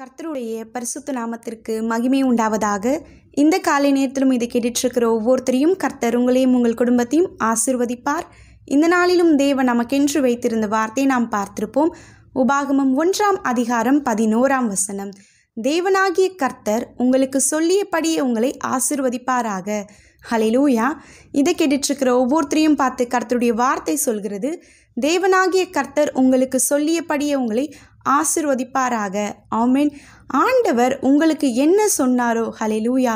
கர்த்தருடைய பரிசுத்த நாமத்திற்கு மகிமை உண்டாவதாக இந்த காலை நேரத்திலும் இதை கேட்டுட்ருக்கிற ஒவ்வொருத்தரையும் கர்த்தர் உங்களையும் உங்கள் குடும்பத்தையும் ஆசிர்வதிப்பார் இந்த நாளிலும் தேவன் நமக்கென்று வைத்திருந்த வார்த்தையை நாம் பார்த்திருப்போம் உபாகமம் ஒன்றாம் அதிகாரம் பதினோராம் வசனம் தேவனாகிய கர்த்தர் உங்களுக்கு சொல்லியபடியே உங்களை ஆசிர்வதிப்பாராக ஹலிலூயா இதை கேட்டுட்ருக்கிற ஒவ்வொருத்தரையும் பார்த்து கர்த்தருடைய வார்த்தை சொல்கிறது தேவனாகிய கர்த்தர் உங்களுக்கு சொல்லியபடியே உங்களை ஆசிர்வதிப்பாராக ஆமீன் ஆண்டவர் உங்களுக்கு என்ன சொன்னாரோ ஹலே லூயா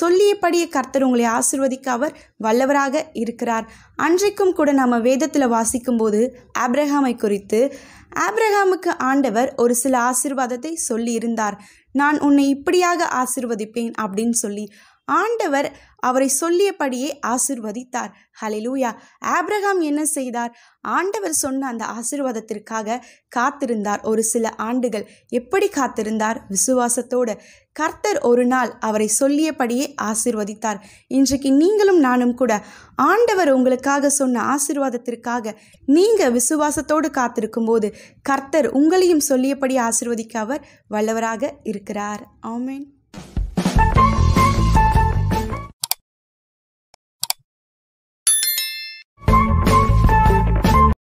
சொல்லியபடியே கர்த்தர் உங்களை ஆசிர்வதிக்க அவர் வல்லவராக இருக்கிறார் அன்றைக்கும் கூட நம்ம வேதத்தில் வாசிக்கும்போது ஆப்ரஹாமை குறித்து ஆப்ரஹாமுக்கு ஆண்டவர் ஒரு சில ஆசிர்வாதத்தை சொல்லியிருந்தார் நான் உன்னை இப்படியாக ஆசிர்வதிப்பேன் அப்படின்னு சொல்லி ஆண்டவர் அவரை சொல்லியபடியே ஆசிர்வதித்தார் ஹலிலூயா ஆப்ரஹாம் என்ன செய்தார் ஆண்டவர் சொன்ன அந்த ஆசிர்வாதத்திற்காக காத்திருந்தார் ஒரு சில ஆண்டுகள் எப்படி காத்திருந்தார் விசுவாசத்தோடு கர்த்தர் ஒரு நாள் அவரை சொல்லியபடியே ஆசிர்வதித்தார் இன்றைக்கு நீங்களும் நானும் கூட ஆண்டவர் உங்களுக்காக சொன்ன ஆசிர்வாதத்திற்காக நீங்கள் விசுவாசத்தோடு காத்திருக்கும் போது கர்த்தர் உங்களையும் சொல்லியபடி ஆசிர்வதிக்க அவர் வல்லவராக இருக்கிறார் ஆமேன்